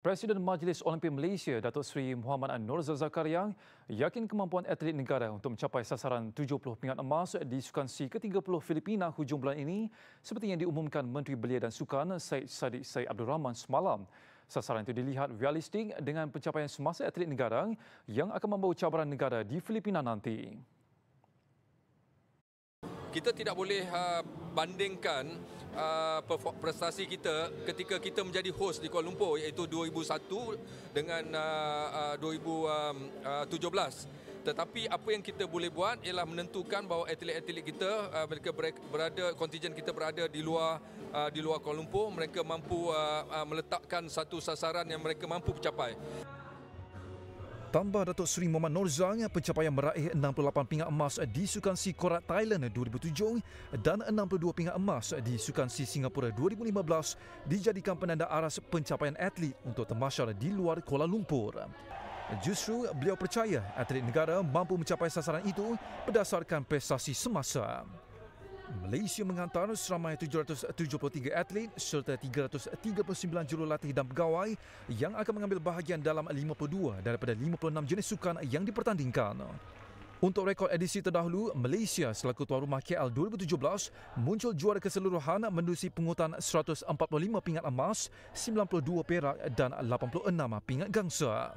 Presiden Majlis Olimpik Malaysia Datuk Seri Muhammad Anwar Zakaria yakin kemampuan atlet negara untuk mencapai sasaran 70 pingat emas di Sukan C ke-30 Filipina hujung bulan ini seperti yang diumumkan Menteri Belia dan Sukan Said Sadiq Said Abdul Rahman semalam. Sasaran itu dilihat realistik dengan pencapaian semasa atlet negara yang akan membawa cabaran negara di Filipina nanti. Kita tidak boleh uh, bandingkan uh, prestasi kita ketika kita menjadi host di Kuala Lumpur iaitu 2001 dengan uh, uh, 2017 um, uh, tetapi apa yang kita boleh buat ialah menentukan bahawa atlet-atlet kita uh, mereka berada kontingen kita berada di luar uh, di luar Kuala Lumpur mereka mampu meletakkan satu sasaran yang mereka mampu capai. Tambah Datuk Seri Muhammad Nur pencapaian meraih 68 pingat emas di Sukan Si Korat Thailand 2007 dan 62 pingat emas di Sukan Si Singapura 2015 dijadikan penanda aras pencapaian atlet untuk temasya di luar Kuala Lumpur. Justru beliau percaya atlet negara mampu mencapai sasaran itu berdasarkan prestasi semasa. Malaysia menghantar seramai 773 atlet serta 339 jurulatih dan pegawai yang akan mengambil bahagian dalam 52 daripada 56 jenis sukan yang dipertandingkan. Untuk rekod edisi terdahulu, Malaysia selaku tuan rumah KL 2017 muncul juara keseluruhan menerusi pungutan 145 pingat emas, 92 perak dan 86 pingat gangsa.